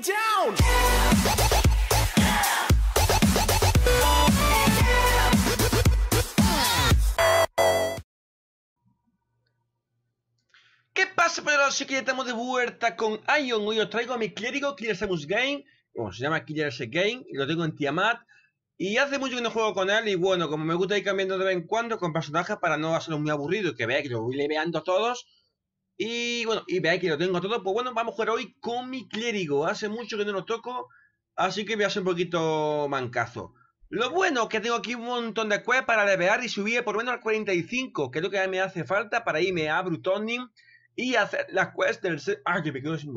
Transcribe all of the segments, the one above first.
down. ¿Qué pasa, pero Así que ya estamos de vuelta con Ion. Hoy os traigo a mi clérigo Killer Samus Game. Bueno, se llama Killer Game y lo tengo en Tiamat. Y hace mucho que no juego con él y bueno, como me gusta ir cambiando de vez en cuando con personajes para no hacerlo muy aburrido que vea que lo voy leveando a todos, y bueno, y veis que lo tengo todo. Pues bueno, vamos a jugar hoy con mi clérigo. Hace mucho que no lo toco, así que voy a hacer un poquito mancazo. Lo bueno que tengo aquí un montón de quests para levear y subir por lo menos al 45, que es lo que me hace falta para irme a brutoning y hacer las quests del... Ah, que me sin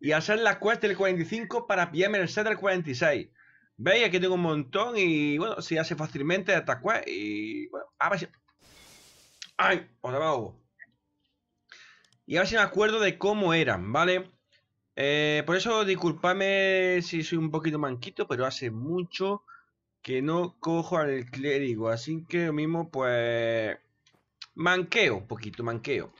Y hacer las quests del 45 para pillarme el set del 46. Veis, aquí tengo un montón y bueno, se hace fácilmente esta quest. y bueno, a ver si... ¡Ay! Y ahora sí me acuerdo de cómo eran, ¿vale? Eh, por eso disculpadme si soy un poquito manquito, pero hace mucho que no cojo al clérigo. Así que lo mismo, pues... Manqueo, un poquito, manqueo.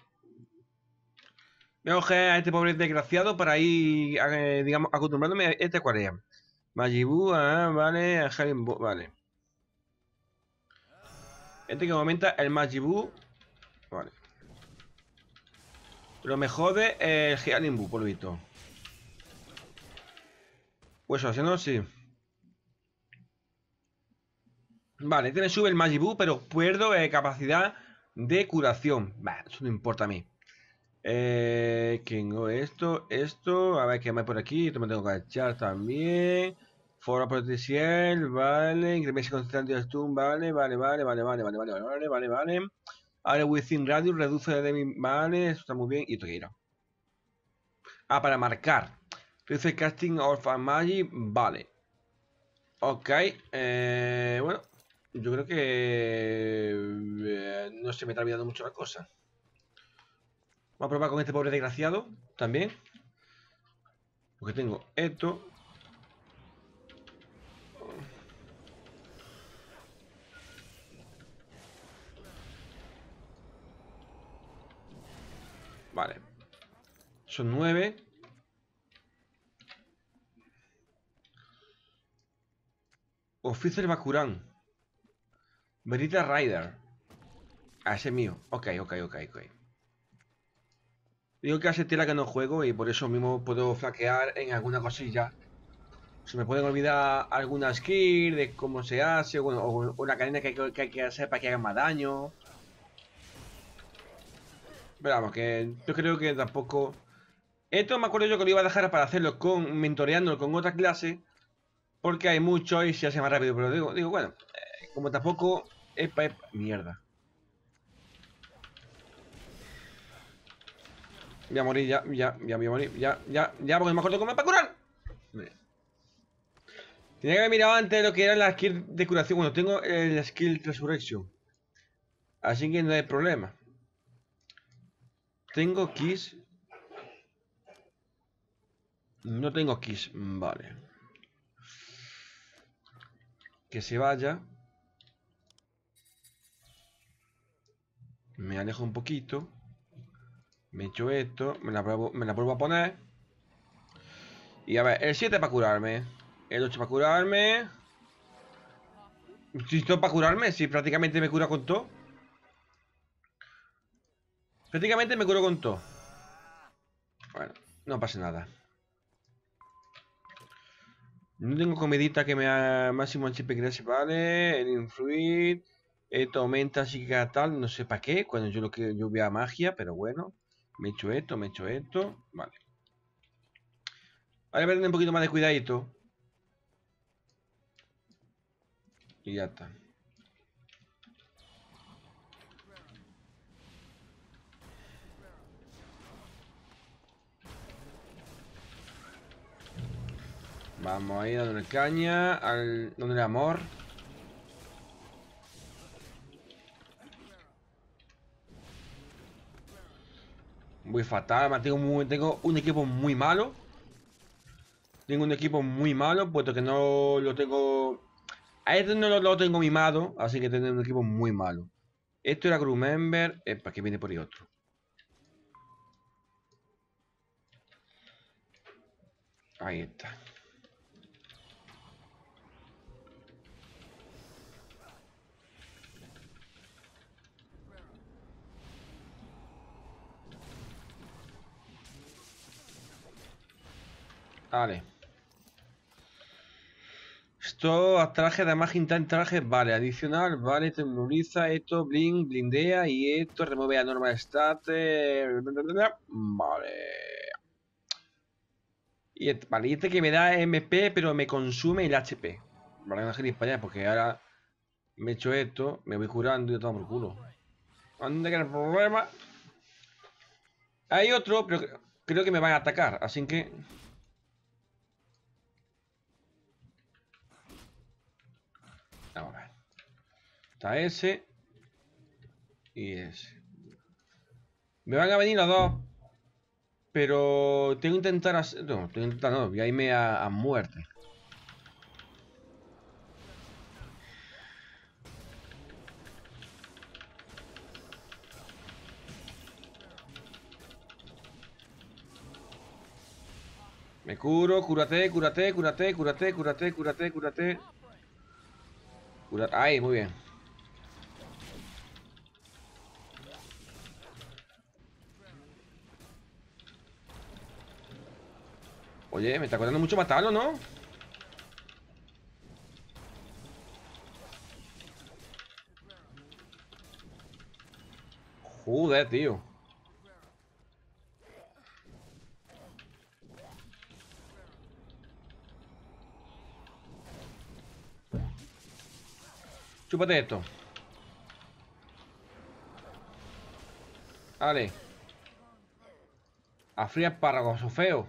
Voy a coger a este pobre desgraciado para ir, eh, digamos, acostumbrándome a este acuario Majibú, ah, vale, a vale. Este que aumenta el Majibú. Vale. Pero me jode el Gialimbu, polvito. Pues no, sí. Vale, tiene sube el Magibu, pero pierdo eh, capacidad de curación. Bah, eso no importa a mí. Eh, tengo esto, esto. A ver qué hay por aquí. Esto me tengo que echar también. Foro potencial, vale. Incremento constante de stun, vale, vale, vale, vale, vale, vale, vale, vale, vale. vale. Ahora Within Radio reduce de mis manes está muy bien. Y esto que Ah, para marcar. Dice casting of magic, vale. Ok, eh, bueno, yo creo que eh, no se me está olvidando mucho la cosa. Vamos a probar con este pobre desgraciado también. Porque tengo esto. Vale. Son nueve. Officer Bakuran Verita Rider. A ese mío. Ok, ok, ok, ok. Digo que hace tela que no juego y por eso mismo puedo flaquear en alguna cosilla. Se me pueden olvidar alguna skill de cómo se hace, o una cadena que, hay que hacer para que haga más daño. Pero vamos, que yo creo que tampoco... Esto me acuerdo yo que lo iba a dejar para hacerlo con Mentoreando con otra clase, porque hay mucho y se hace más rápido. Pero digo, digo bueno, eh, como tampoco... Epa, epa, mierda. Voy a morir, ya, ya, ya voy a morir, ya, ya, ya, porque me acuerdo cómo me para curar. Tenía que haber mirado antes lo que era la skill de curación. Bueno, tengo el skill Resurrection. Así que no hay problema. Tengo Kiss. No tengo Kiss. Vale. Que se vaya. Me alejo un poquito. Me echo esto. Me la, vuelvo a poner. Y a ver, el 7 para curarme. El 8 para curarme. ¿Esto para curarme? Si prácticamente me cura con todo. Prácticamente me curo con todo. Bueno, no pasa nada. No tengo comidita que me haga máximo chip gracias, vale. El influir. Esto eh, aumenta así que tal, no sé para qué. Cuando yo lo que yo vea magia, pero bueno. Me echo esto, me echo esto. Vale. Ahora voy a un poquito más de cuidadito. Y ya está. Vamos ahí dándole caña, al, el amor. Muy fatal, tengo, tengo un equipo muy malo. Tengo un equipo muy malo, puesto que no lo tengo... A este no lo, tengo mimado, así que tengo un equipo muy malo. Esto era member, ¿para que viene por ahí otro. Ahí está. Vale. Esto traje de magia en traje, vale, adicional, vale, tembloriza, esto bling, blindea y esto remueve a normal de vale. Y este, vale, este que me da MP pero me consume el HP. Vale, para España, porque ahora me he hecho esto, me voy curando y todo por culo. ¿Dónde que el problema? Hay otro, pero creo que me van a atacar, así que... Está ese. Y ese. Me van a venir los dos. Pero tengo que intentar hacer... No, tengo que intentar no. Voy a irme a, muerte. Me curo, cúrate, cúrate, curate, curate, cúrate, Curate, cúrate. Cúrate. Ay, muy bien. Oye, me está acordando mucho matarlo, ¿no? Joder, tío Chúpate esto Vale A fría espárragos, feo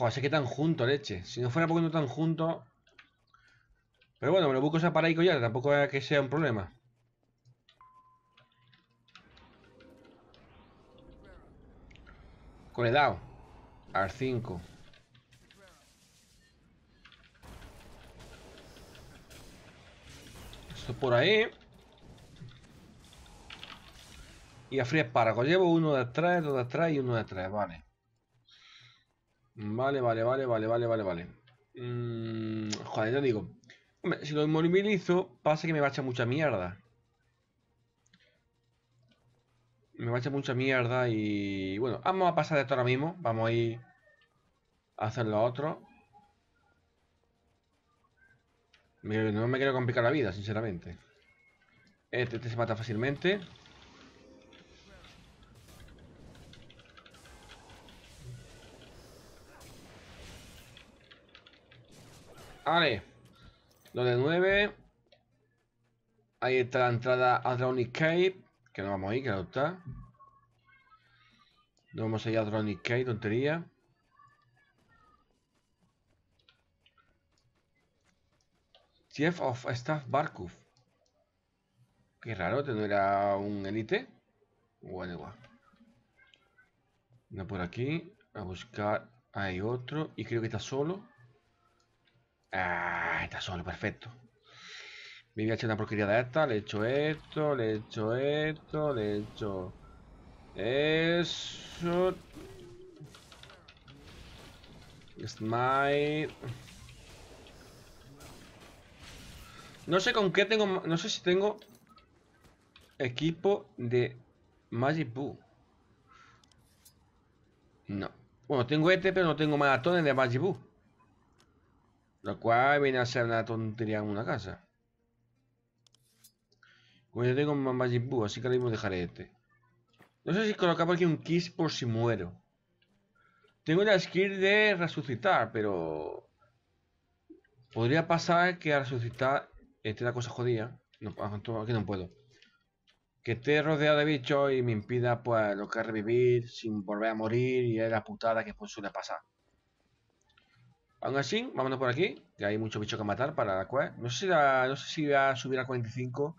Joder, que tan junto, leche. Si no fuera porque no tan junto... Pero bueno, me lo busco esa para ya, tampoco es que sea un problema. Con el Al 5. Esto por ahí. Y a para. para Llevo uno de atrás, dos de atrás y uno de atrás, vale. Vale, vale, vale, vale, vale, vale, vale. Mm, joder, ya digo. Hombre, si lo inmovilizo, pasa que me va a echar mucha mierda. Me va a echar mucha mierda y... Bueno, vamos a pasar de esto ahora mismo. Vamos a ir a hacer lo otro. No me quiero complicar la vida, sinceramente. este, este se mata fácilmente. Vale. Lo de 9. Ahí está la entrada a Drowning Cave. Que no vamos a ir, que no está. No vamos a ir a Drowning Cave, tontería. Chief of Staff Barkov. Qué raro, ¿no era un elite? Bueno, igual. no por aquí. A buscar. Hay otro. Y creo que está solo. Ah, está solo, perfecto. Me voy a echar una porquería de esta, le echo esto, le echo esto, le echo... Eso... No sé con qué tengo... No sé si tengo... Equipo de Magic Boo. No. Bueno, tengo este, pero no tengo maratones de Magic lo cual viene a ser una tontería en una casa. Como yo tengo un Magic así que ahora mismo dejaré este. No sé si colocaba aquí un Kiss por si muero. Tengo la skill de resucitar, pero... Podría pasar que al resucitar esté la cosa jodida. No, ah, aquí no puedo. Que esté rodeado de bichos y me impida pues lo que revivir sin volver a morir y es la putada que pues, suele pasar. Aún así, vámonos por aquí, que hay mucho bicho que matar para la cual. No sé si, no voy a subir a 45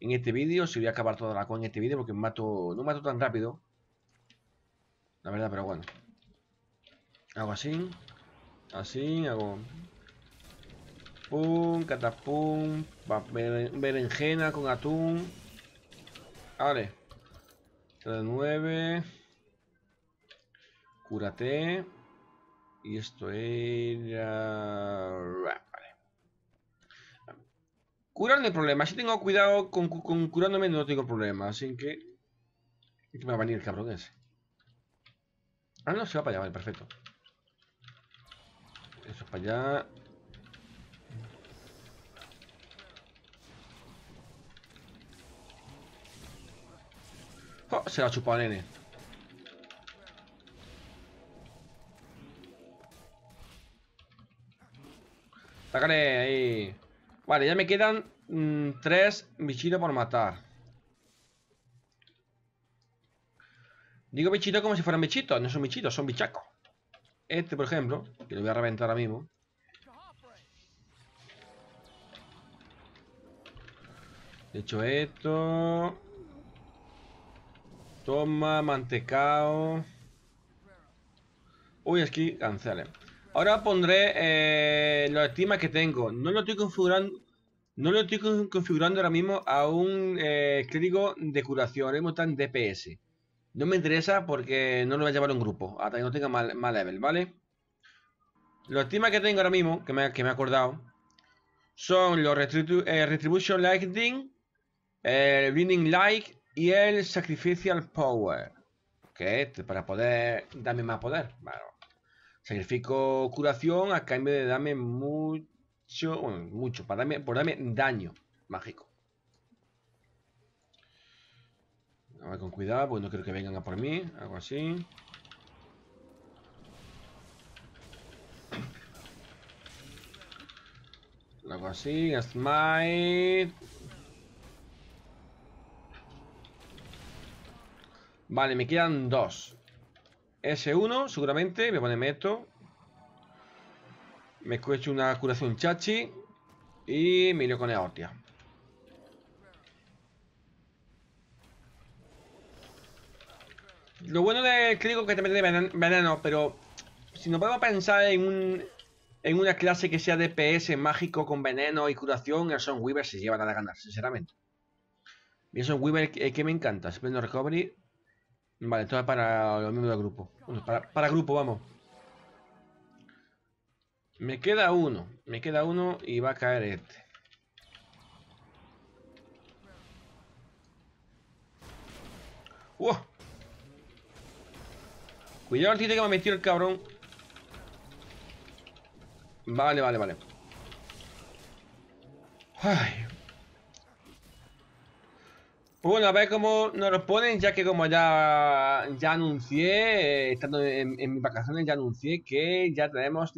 en este vídeo, si voy a acabar toda la cual en este vídeo, porque mato, no mato tan rápido. La verdad, pero bueno. Hago así, así, hago... Pum, catapum, berenjena con atún. Vale. 9. Cúrate. Y esto era... Ah, vale. Curar el problema. Si tengo cuidado con, curándome, no tengo problema. Así que... ¿Qué me va a venir el cabrón ese? Ah, no, se va para allá. Vale, perfecto. Eso es para allá. Oh, se la ha chupado nene. Sácale ahí. Vale, ya me quedan mm, tres bichitos por matar. Digo bichitos como si fueran bichitos. No son bichitos, son bichacos. Este, por ejemplo, que lo voy a reventar ahora mismo. De hecho, esto... Toma, mantecao. Uy, es que cancelen. Ahora pondré eh, los estimas que tengo. No lo estoy configurando. No lo estoy configurando ahora mismo a un eh, de curación. está tan DPS. No me interesa porque no lo voy a llevar a un grupo. Hasta que no tenga más, level, ¿vale? Los estimas que tengo ahora mismo, que me, que me he acordado, son los eh, Retribution Lightning, el winning Light y el Sacrificial Power. Que este para poder darme más poder. Bueno. Sacrifico curación acá en vez de darme mucho, bueno, mucho, para darme, por darme daño mágico. A ver, con cuidado, pues no creo que vengan a por mí, algo así. Algo así, Smite. Vale, me quedan dos. S1, seguramente. me a ponerme esto. Me escucho una curación chachi. Y me lío con la hostia. Lo bueno del crítico es que te mete veneno, pero si nos podemos pensar en un, en una clase que sea DPS mágico con veneno y curación, el Son Weaver se lleva nada a ganar, sinceramente. Y el Son Weaver eh, que, me encanta, Splendor recovery Vale, esto para los miembros del grupo. para, para grupo, vamos. Me queda uno. Me queda uno y va a caer este. Cuidado el tío que me ha metido el cabrón. Vale, vale, vale. Ay, bueno, a ver cómo nos lo ponen, ya que como ya, ya anuncié, eh, estando en, mis vacaciones, ya anuncié que ya tenemos,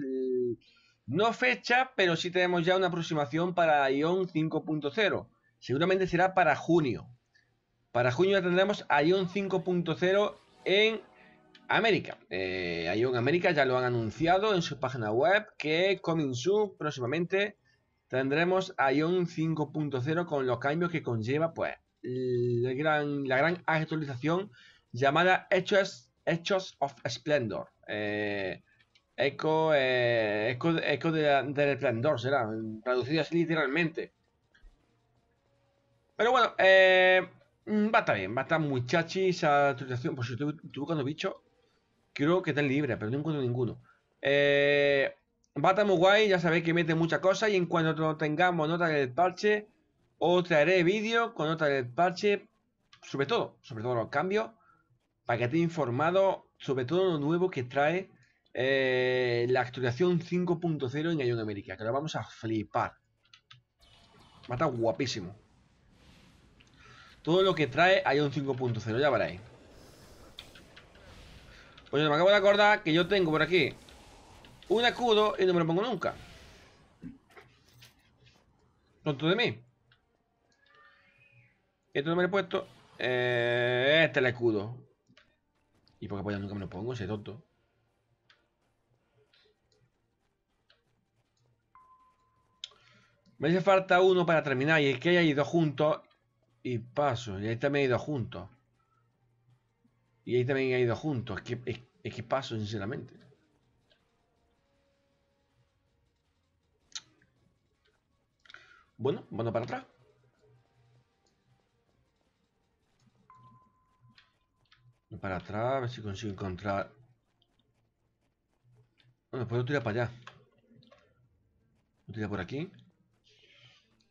no fecha, pero sí tenemos ya una aproximación para Ion 5.0. Seguramente será para junio. Para junio ya tendremos Ion 5.0 en América. Eh, Ion América ya lo han anunciado en su página web que coming soon, próximamente, tendremos Ion 5.0 con los cambios que conlleva, pues la gran actualización llamada Hechos, Hechos of Splendor. Eh, eco, eh, del de Esplendor será, traducido así literalmente. Pero bueno, eh, mm, va a estar bien, va a estar muy chachi esa actualización. Por si estoy, estoy buscando bicho, creo que está libre, pero no encuentro ninguno. va a estar muy guay, ya sabéis que mete muchas cosas y en cuanto tengamos nota del parche, otra traeré vídeo con otra del parche, sobre todo, sobre todo los cambios, para que esté informado sobre todo lo nuevo que trae eh, la actualización 5.0 en Ion América, que lo vamos a flipar. Mata guapísimo. Todo lo que trae Ion 5.0, ya veréis. Pues me acabo de acordar que yo tengo por aquí un escudo y no me lo pongo nunca. Tonto de mí. Esto no me lo he puesto. Eh, este es el escudo. ¿Y porque qué pues nunca me lo pongo? ese tonto. Me hace falta uno para terminar. Y es que haya ido juntos. Y paso. Y ahí también ha ido juntos. Y ahí también ha ido juntos. Es que, es que paso, sinceramente. Bueno, bueno para atrás. Para atrás, a ver si consigo encontrar... Bueno, puedo tirar para allá. tirar por aquí.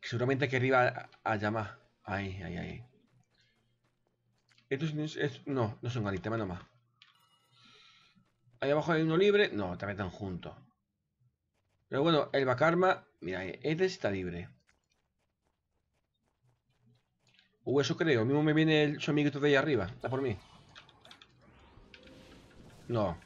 Seguramente que arriba haya más. Ahí, ahí, ahí. Estos no, no son garitas, nomás más. Ahí abajo hay uno libre. No, también están juntos. Pero bueno, el Bacarma... Mira, este está libre. O eso creo. Mismo me viene el, su amiguito de ahí arriba. Está por mí. No.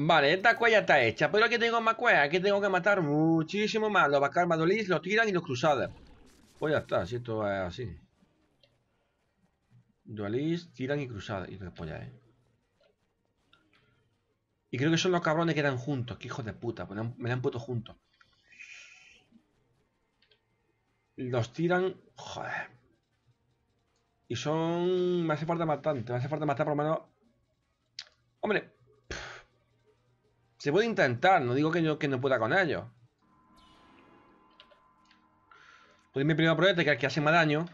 Vale, esta cuella está hecha, pero aquí tengo más cuellas, aquí tengo que matar muchísimo más. Los Bacar Madolis los tiran y los cruzadas. Pues ya está, si esto es así. Dualis tiran y cruzadas. Y después ya, eh. Y creo que son los cabrones que eran juntos. Que hijos de puta. Me la han juntos. Los tiran. Joder. Y son. Me hace falta matar, Me hace falta matar por lo menos. Hombre. Se puede intentar. No digo que, que no pueda con ellos. Pues mi primer proyecto, que es el que hace más daño.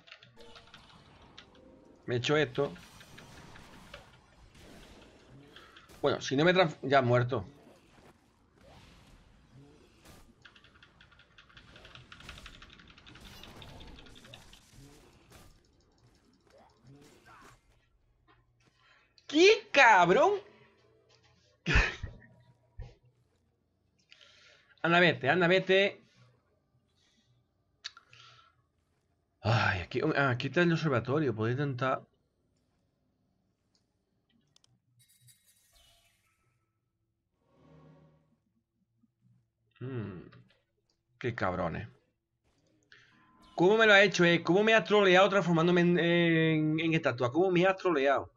Me echo esto. Bueno, si no me Ya muerto. ¡Qué cabrón! anda, vete, anda, vete. Ay, aquí, ah, aquí está el observatorio. Podría intentar... Qué cabrones. ¿Cómo me lo ha hecho, eh? ¿Cómo me ha troleado transformándome en, en, estatua? ¿Cómo me ha troleado?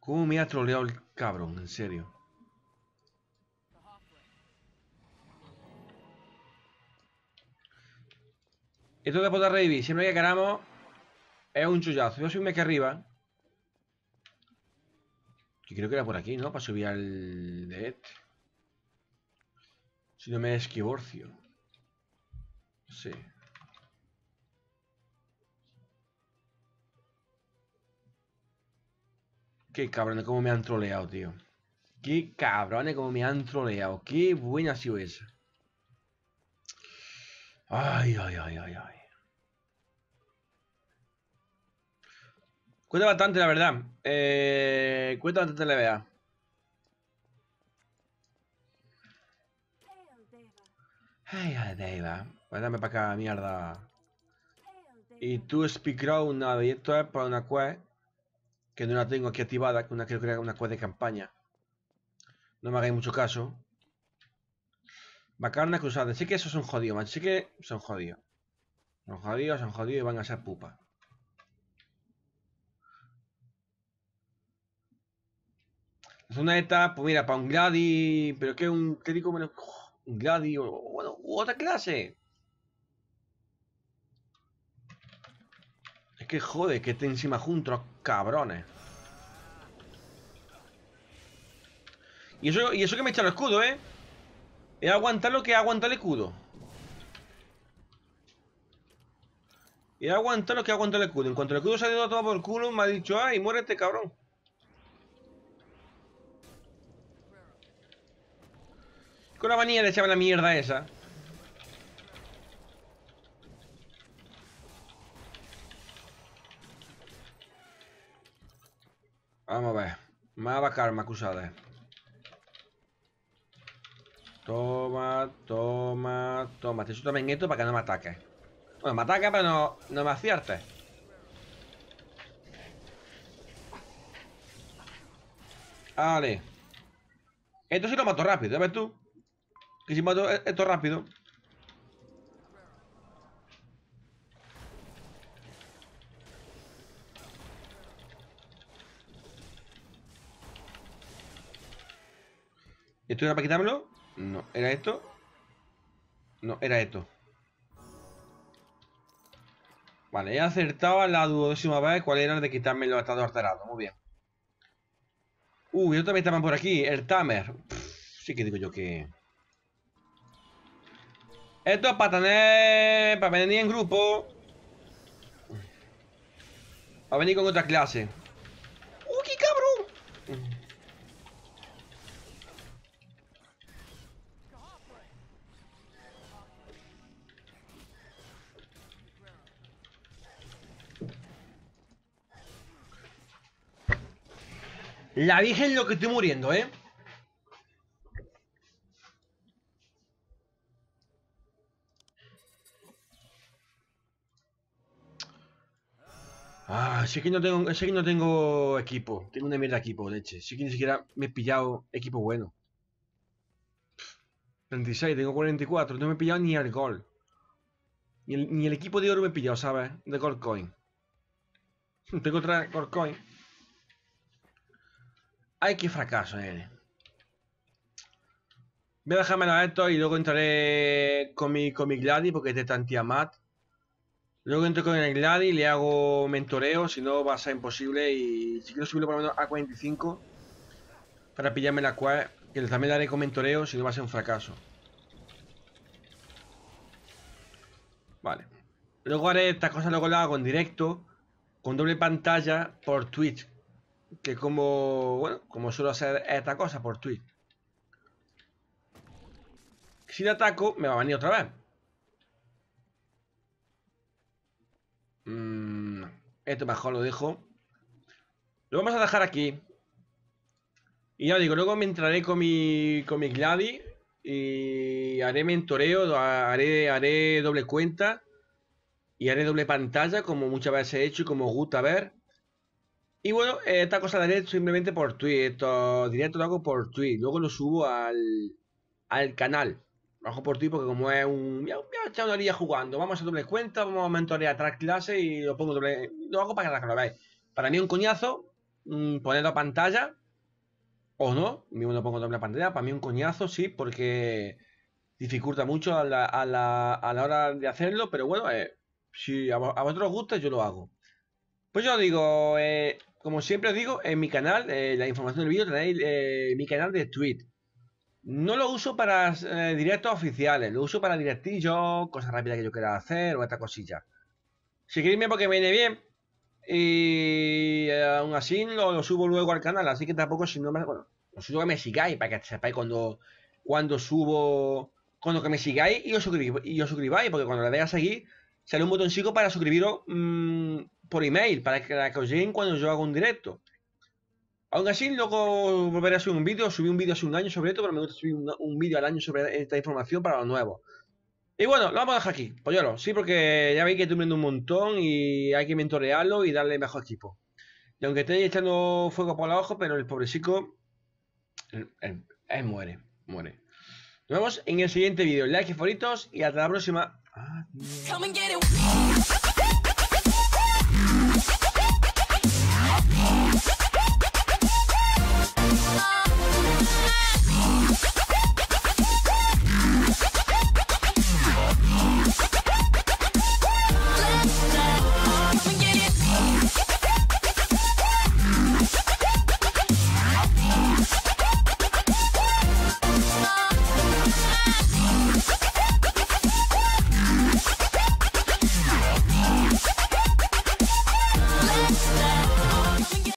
¿Cómo me ha troleado el cabrón? En serio. Esto de poder Si siempre que queramos, es un chullazo. Yo subirme aquí arriba. Yo creo que era por aquí, ¿no? Para subir al de este. Si no me esquivorcio. Sí. Qué cabrones, cómo me han troleado, tío. Qué cabrones, cómo me han troleado. Qué buena ha sido esa. Ay, ay, ay, ay, ay. Cuenta bastante, la verdad. Eh, cuenta bastante la verdad. Ay, Pues dame para acá, mierda. Y tú y una es para una quest. Que no la tengo aquí activada, una, creo que una quest de campaña. No me hagáis mucho caso. Bacarna cruzada. Sí que esos son jodidos, man. Sí que son jodidos. Son jodidos, son jodidos y van a ser pupa. Es una ETA, pues mira, para un Gladi. Pero que un digo? menos. ¡Gladio! otra clase. Es que jode que esté encima juntos, cabrones. Y eso, y eso que me echa el escudo, ¿eh? Es aguantar lo que aguanta el escudo. Y aguantar lo que aguanta el escudo. En cuanto el escudo se ha ido a tomar por culo, me ha dicho, ay, muérete, cabrón. Con la manía le echaba la mierda esa. Vamos a ver. Mava karma acusada. Toma, toma, toma. Te suelto también esto para que no me ataque. Bueno, me ataca, pero no, no me acierte. Vale. Esto sí lo mato rápido, ¿ves tú? Que si eh, esto rápido. ¿Esto era para quitármelo? No, ¿era esto? No, era esto. Vale, he acertado a la duodécima vez cuál era el de quitarme los estados alterados? Muy bien. uh, yo también estaba por aquí. El Tamer. sí que digo yo que... Esto es para tener. para venir en grupo. Para venir con otra clase. ¡Uy, qué cabrón! La Virgen lo que estoy muriendo, ¿eh? si que no tengo, no tengo equipo. Tengo una mierda de equipo, leche. Si es que ni siquiera me he pillado equipo bueno. 36, tengo 44. No me he pillado ni el gol. Ni el, equipo de oro me he pillado, ¿sabes? De gold coin. Tengo otra gold coin. Hay qué fracaso eh. él. Voy a dejármelo a esto y luego entraré con mi, con mi Gladys porque de tan Matt. Luego entro con el Gladi, le hago mentoreo, si no va a ser imposible. Y si quiero subirlo por lo menos a 45 para pillarme la cual, que también le haré con mentoreo, si no va a ser un fracaso. Vale. Luego haré estas cosas, luego las hago en directo, con doble pantalla por Twitch. Que como, bueno, como suelo hacer esta cosa por Twitch. Si le ataco, me va a venir otra vez. Mm, esto mejor lo dejo. Lo vamos a dejar aquí. Y ya digo, luego me entraré con mi, con mi Gladi y haré mentoreo, haré, haré doble cuenta y haré doble pantalla, como muchas veces he hecho y como os gusta ver. Y bueno, esta cosa la haré simplemente por Twitch, directo directo lo hago por Twitch, luego lo subo al, al canal por ti, porque como es un. ya jugando. Vamos a doble cuenta, vamos a mentorear atrás clase y lo pongo doble. Lo hago para que lo Para mí, un coñazo. Mm, poner ponerlo a pantalla. O no. Mismo no pongo doble pantalla. Para mí, un coñazo, sí, porque dificulta mucho a la, a la, a la hora de hacerlo. Pero bueno, eh, si a, vosotros os gusta, yo lo hago. Pues yo digo, eh, como siempre digo, en mi canal, eh, la información del vídeo tenéis mi canal de tweet no lo uso para eh, directos oficiales, lo uso para directillos, cosas rápidas que yo quiera hacer o esta cosilla. Si porque me viene bien. Y eh, aún así lo, subo luego al canal, así que tampoco si no me... Bueno, os subo que me sigáis para que sepáis cuando, cuando subo... Cuando que me sigáis y os, y os suscribáis, porque cuando le veas a seguir sale un botoncito para suscribiros mm, por email, para que, para que os lleguen cuando yo hago un directo. Aún así, luego volveré a subir un vídeo. Subí un vídeo hace un año sobre esto, pero me gusta subir un, vídeo al año sobre esta información para los nuevos. Y bueno, lo vamos a dejar aquí, pues lo Sí, porque ya veis que estoy un montón y hay que mentorearlo y darle mejor equipo. Y aunque esté echando fuego por la ojos, pero el pobrecito. muere, muere. Nos vemos en el siguiente vídeo. Like y favoritos y hasta la próxima.